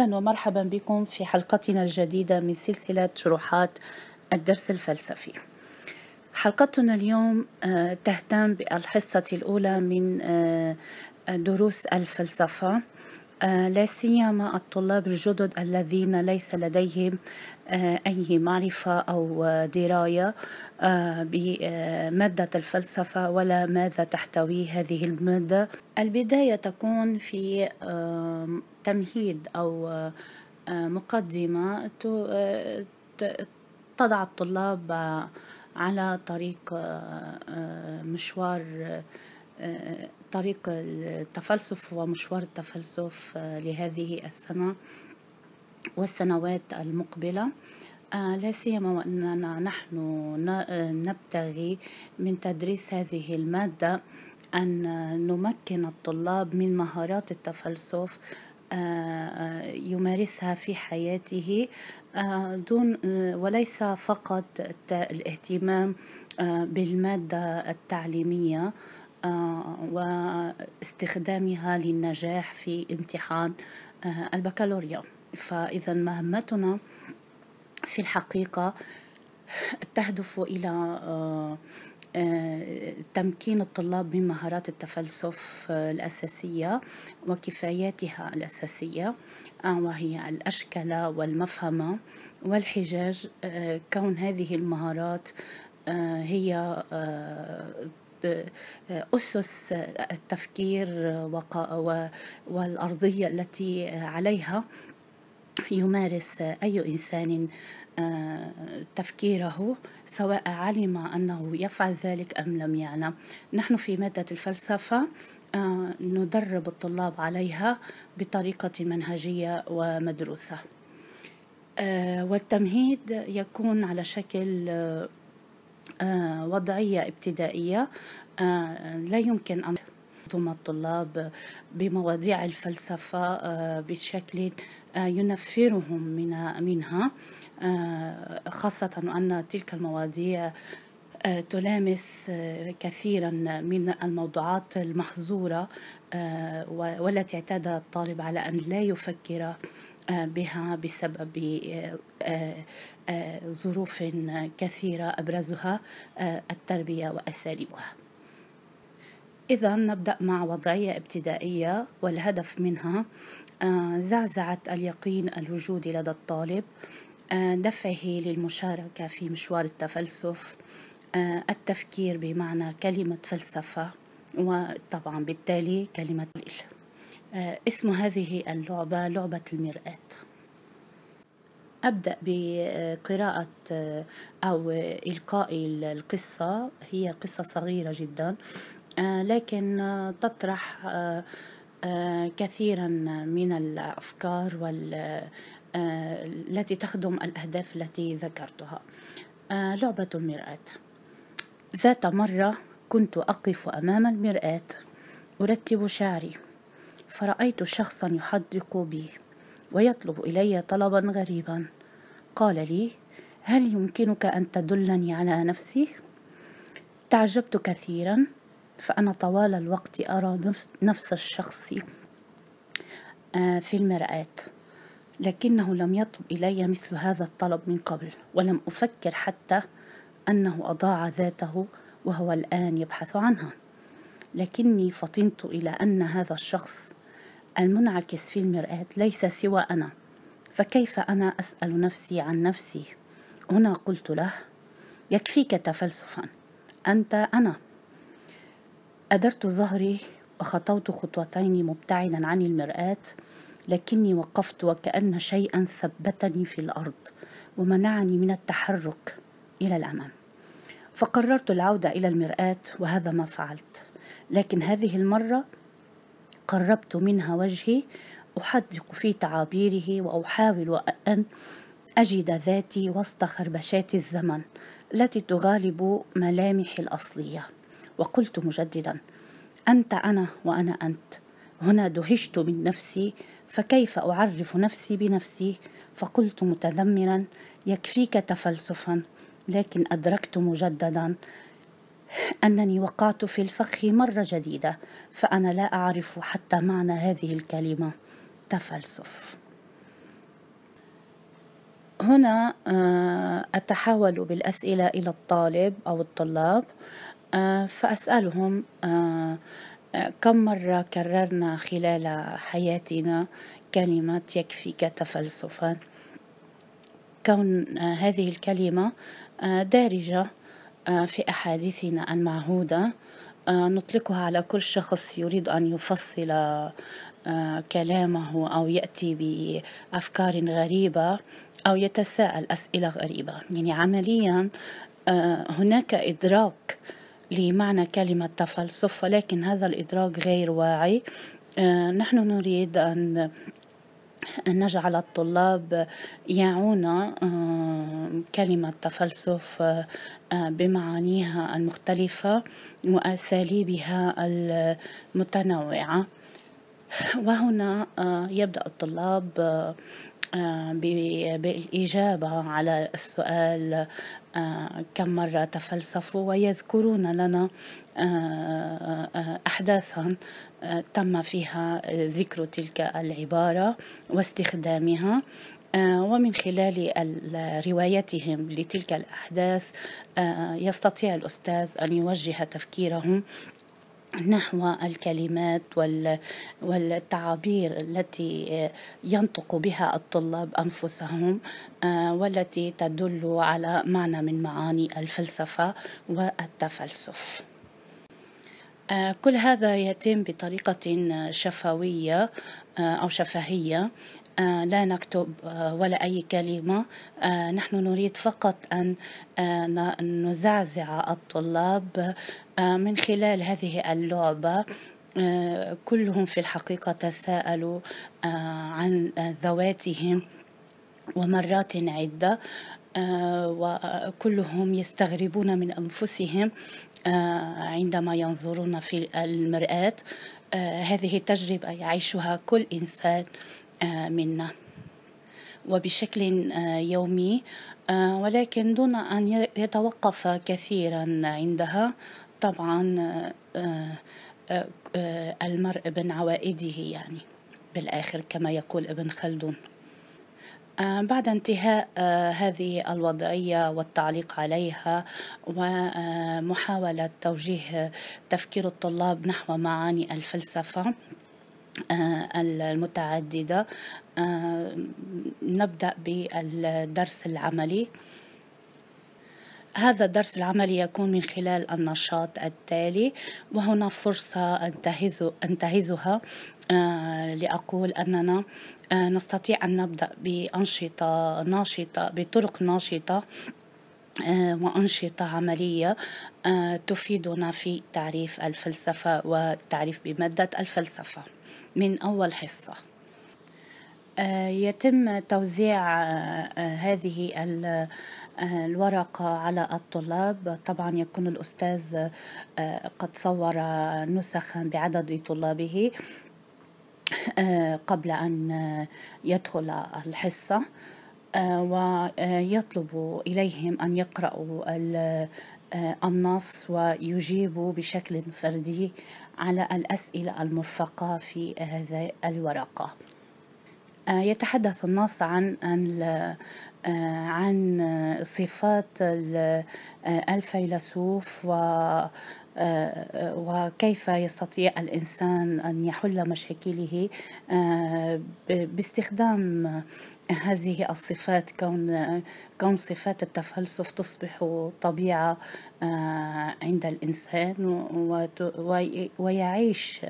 أهلا ومرحبا بكم في حلقتنا الجديدة من سلسلة شروحات الدرس الفلسفي حلقتنا اليوم آه، تهتم بالحصة الأولى من آه، دروس الفلسفة آه، لا سيما الطلاب الجدد الذين ليس لديهم آه، أي معرفة أو دراية آه، بمادة الفلسفة ولا ماذا تحتوي هذه المادة البداية تكون في تمهيد أو مقدمة تضع الطلاب على طريق مشوار طريق التفلسف ومشوار التفلسف آه، لهذه السنة والسنوات المقبلة آه، لا سيما وأننا نحن آه، نبتغي من تدريس هذه المادة أن نمكن الطلاب من مهارات التفلسف يمارسها في حياته دون وليس فقط الاهتمام بالمادة التعليمية آه، واستخدامها للنجاح في امتحان آه، البكالوريا فإذا مهمتنا في الحقيقة تهدف إلى آه، تمكين الطلاب من مهارات التفلسف الأساسية وكفاياتها الأساسية وهي الأشكلة والمفهمة والحجاج كون هذه المهارات هي آه، أسس آه، التفكير آه، والأرضية التي عليها يمارس أي إنسان تفكيره سواء علم أنه يفعل ذلك أم لم يعلم نحن في مادة الفلسفة ندرب الطلاب عليها بطريقة منهجية ومدروسة والتمهيد يكون على شكل وضعية ابتدائية آه، لا يمكن أن ينظم الطلاب بمواضيع الفلسفة آه، بشكل آه، ينفرهم من منها خاصة أن تلك المواضيع تلامس كثيرا من الموضوعات المحظورة والتي اعتاد الطالب على أن لا يفكر بها بسبب ظروف كثيرة أبرزها التربية وأساليبها إذا نبدأ مع وضعية ابتدائية والهدف منها آه، زعزعة اليقين الوجودي لدى الطالب آه، دفعه للمشاركة في مشوار التفلسف آه، التفكير بمعنى كلمة فلسفة وطبعا بالتالي كلمة اسم هذه اللعبة لعبة المرآة أبدأ بقراءة أو إلقاء القصة هي قصة صغيرة جدا آه، لكن آه، تطرح آه، كثيرا من الافكار وال التي تخدم الاهداف التي ذكرتها لعبه المراه ذات مره كنت اقف امام المراه ارتب شعري فرايت شخصا يحدق بي ويطلب الي طلبا غريبا قال لي هل يمكنك ان تدلني على نفسي تعجبت كثيرا فأنا طوال الوقت أرى نفس الشخص آه، في المرآة لكنه لم يطلب إلي مثل هذا الطلب من قبل ولم أفكر حتى أنه أضاع ذاته وهو الآن يبحث عنها لكني فطنت إلى أن هذا الشخص المنعكس في المرآة ليس سوى أنا فكيف أنا أسأل نفسي عن نفسي هنا قلت له يكفيك تفلسفا أنت أنا أدرت ظهري وخطوت خطوتين مبتعدا عن المرآة لكني وقفت وكأن شيئا ثبتني في الأرض ومنعني من التحرك إلى الأمام فقررت العودة إلى المرآة وهذا ما فعلت لكن هذه المرة قربت منها وجهي أحدق في تعابيره وأحاول أن أجد ذاتي وسط خربشات الزمن التي تغالب ملامحي الأصلية وقلت مجددا انت انا وانا انت هنا دهشت من نفسي فكيف اعرف نفسي بنفسي فقلت متذمرا يكفيك تفلسفا لكن ادركت مجددا انني وقعت في الفخ مره جديده فانا لا اعرف حتى معنى هذه الكلمه تفلسف هنا آه، أتحاول بالأسئلة إلى الطالب أو الطلاب آه، فأسألهم آه، آه، كم مرة كررنا خلال حياتنا كلمة يكفيك تفلسفا كون هذه الكلمة دارجة في أحاديثنا المعهودة نطلقها على كل شخص يريد أن يفصل كلامه أو يأتي بأفكار غريبة أو يتساءل أسئلة غريبة يعني عمليا هناك إدراك لمعنى كلمة تفلسف ولكن هذا الإدراك غير واعي آه، نحن نريد أن أن نجعل الطلاب يعون آه، كلمة تفلسف آه، بمعانيها المختلفة وأساليبها المتنوعة وهنا يبدأ الطلاب آه، بالإجابة على السؤال آه، كم مرة تفلسفوا ويذكرون لنا آه، أحداثا تم فيها ذكر تلك العبارة واستخدامها ومن خلال روايتهم لتلك الأحداث يستطيع الأستاذ أن يوجه تفكيرهم نحو الكلمات والتعابير التي آه، ينطق بها الطلاب انفسهم آه، والتي تدل على معنى من معاني الفلسفه والتفلسف آه، كل هذا يتم بطريقه شفويه او شفهيه آه، لا نكتب آه، ولا أي كلمة آه، نحن نريد فقط أن نزعزع الطلاب من خلال هذه اللعبة كلهم في الحقيقة تساءلوا عن ذواتهم ومرات عدة وكلهم يستغربون من أنفسهم عندما ينظرون في المرآة هذه التجربة يعيشها كل إنسان آه، منا وبشكل آه، يومي آه، ولكن دون أن يتوقف كثيرا عندها طبعا المرء بن عوائده يعني بالآخر كما يقول ابن خلدون بعد انتهاء هذه الوضعية والتعليق عليها ومحاولة توجيه تفكير الطلاب نحو معاني الفلسفة آه، المتعددة آه، نبدأ بالدرس العملي هذا الدرس العملي يكون من خلال النشاط التالي وهنا فرصة أنتهز أنتهزها آه، لأقول أننا نستطيع أن نبدأ بأنشطة ناشطة بطرق ناشطة وأنشطة عملية تفيدنا في تعريف الفلسفة والتعريف بمادة الفلسفة من أول حصة آه، يتم توزيع آه، آه، هذه الورقة على الطلاب طبعا يكون الأستاذ قد صور نسخا بعدد طلابه قبل أن يدخل الحصة ويطلب إليهم أن يقرأوا النص ويجيبوا بشكل فردي على الأسئلة المرفقة في هذه الورقة آه، يتحدث النص عن آه، عن صفات آه، الفيلسوف و وكيف يستطيع الإنسان أن يحل مشاكله آه، باستخدام هذه الصفات كون كون صفات التفلسف تصبح طبيعة آه، عند الإنسان ويعيش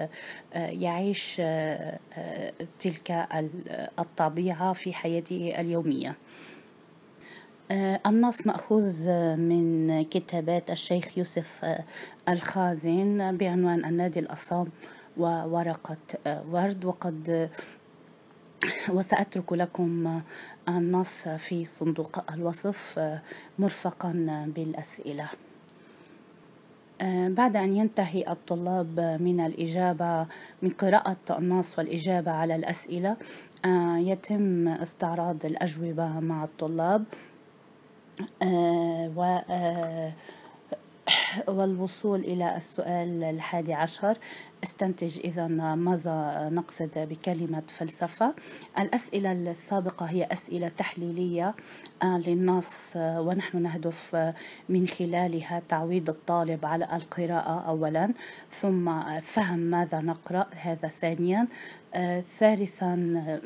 آه، يعيش تلك الطبيعة في حياته اليومية آه، النص مأخوذ من كتابات الشيخ يوسف آه، الخازن بعنوان النادي الأصام وورقة آه، ورد وقد وسأترك لكم النص في صندوق الوصف مرفقا بالأسئلة بعد أن ينتهي الطلاب من الإجابة من قراءة النص والإجابة على الأسئلة يتم استعراض الأجوبة مع الطلاب آه، و آه، والوصول إلى السؤال الحادي عشر استنتج إذا ماذا نقصد بكلمة فلسفة الأسئلة السابقة هي أسئلة تحليلية آه، للنص ونحن نهدف من خلالها تعويض الطالب على القراءة أولا ثم فهم ماذا نقرأ هذا ثانيا ثالثا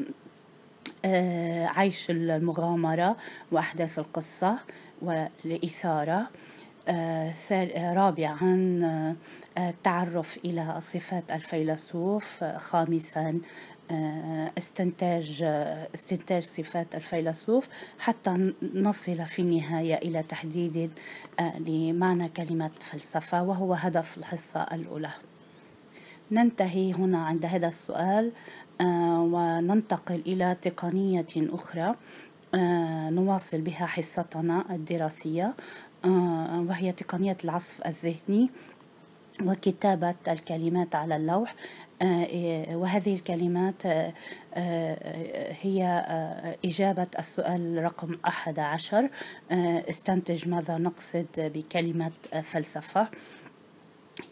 آه، عيش المغامرة وأحداث القصة والإثارة آه، آه، رابعا التعرف إلى صفات الفيلسوف خامسا استنتاج استنتاج صفات الفيلسوف حتى نصل في النهاية إلى تحديد لمعنى كلمة فلسفة وهو هدف الحصة الأولى ننتهي هنا عند هذا السؤال آه، وننتقل إلى تقنية أخرى آه، نواصل بها حصتنا الدراسية آه، وهي تقنية العصف الذهني وكتابة الكلمات على اللوح إيه، وهذه الكلمات هي إجابة السؤال رقم 11 استنتج ماذا نقصد بكلمة فلسفة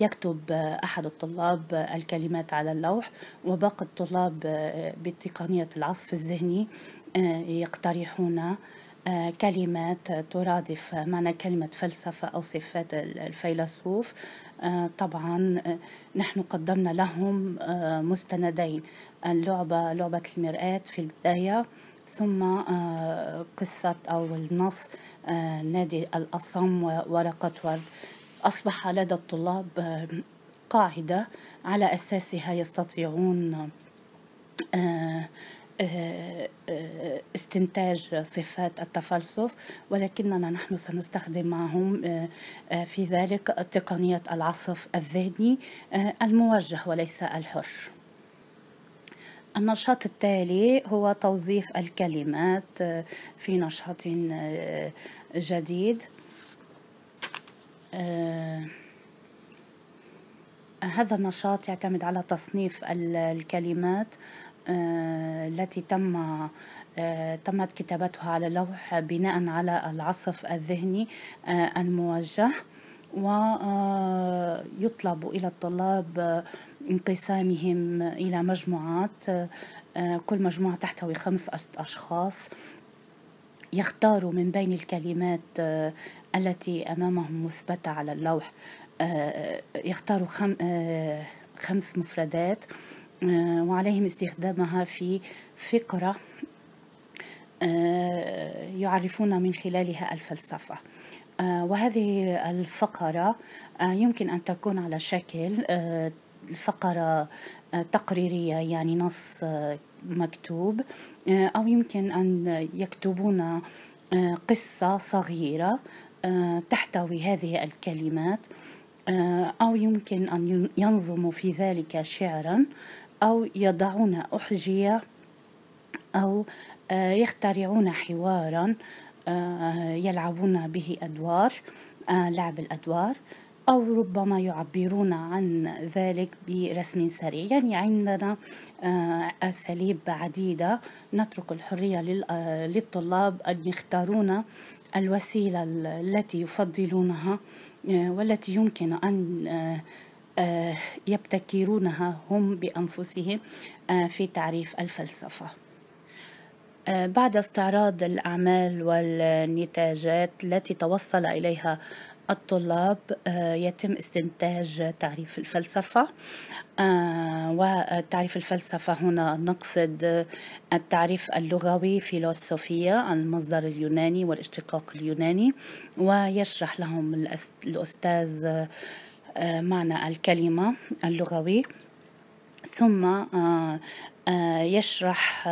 يكتب أحد الطلاب الكلمات على اللوح وباقي الطلاب بتقنية العصف الذهني يقترحون كلمات ترادف معنى كلمة فلسفة أو صفات الفيلسوف طبعا نحن قدمنا لهم مستندين اللعبة لعبة المرآة في البداية ثم قصة أو النص نادي الأصم وورقة ورد أصبح لدى الطلاب قاعدة على أساسها يستطيعون آه، آه، آه، استنتاج صفات التفلسف ولكننا نحن سنستخدم معهم في ذلك تقنية العصف الذهني الموجه وليس الحر النشاط التالي هو توظيف الكلمات في نشاط جديد آه، هذا النشاط يعتمد على تصنيف الكلمات آه، التي تم آه، تمت كتابتها على لوح بناء على العصف الذهني الموجه ويطلب إلى الطلاب انقسامهم إلى مجموعات كل مجموعة تحتوي خمس أشخاص يختاروا من بين الكلمات آه، التي أمامهم مثبتة على اللوح آه، يختاروا آه، خمس مفردات وعليهم استخدامها في فقرة يعرفون من خلالها الفلسفة وهذه الفقرة يمكن أن تكون على شكل فقرة تقريرية يعني نص مكتوب آه، أو يمكن أن يكتبون آه، قصة صغيرة آه، تحتوي هذه الكلمات أو يمكن أن ينظموا في ذلك شعرا أو يضعون أحجية أو يخترعون حوارا يلعبون به أدوار لعب الأدوار أو ربما يعبرون عن ذلك برسم سريع يعني عندنا آه، أساليب عديدة نترك الحرية آه، للطلاب أن يختارون الوسيلة التي يفضلونها آه، والتي يمكن أن يبتكرونها هم بأنفسهم في تعريف الفلسفة بعد استعراض الأعمال والنتاجات التي توصل إليها الطلاب آه، يتم استنتاج تعريف الفلسفة آه، وتعريف الفلسفة هنا نقصد التعريف اللغوي فيلوسوفية المصدر اليوناني والاشتقاق اليوناني ويشرح لهم الأستاذ آه، معنى الكلمة اللغوي ثم يشرح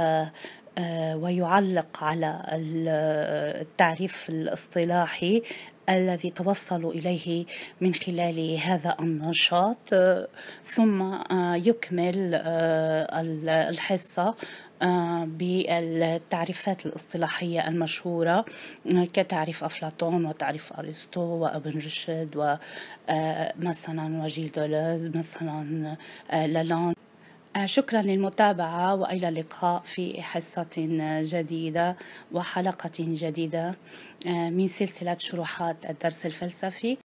ويعلق على التعريف الاصطلاحي الذي توصلوا إليه من خلال هذا النشاط آه، ثم آه، يكمل آه، الحصة بالتعريفات الاصطلاحية المشهورة كتعريف أفلاطون وتعريف أرسطو وابن رشد ومثلا وجيل دولاز مثلا لالاند شكرا للمتابعة وإلى اللقاء في حصة جديدة وحلقة جديدة آه، من سلسلة شروحات الدرس الفلسفي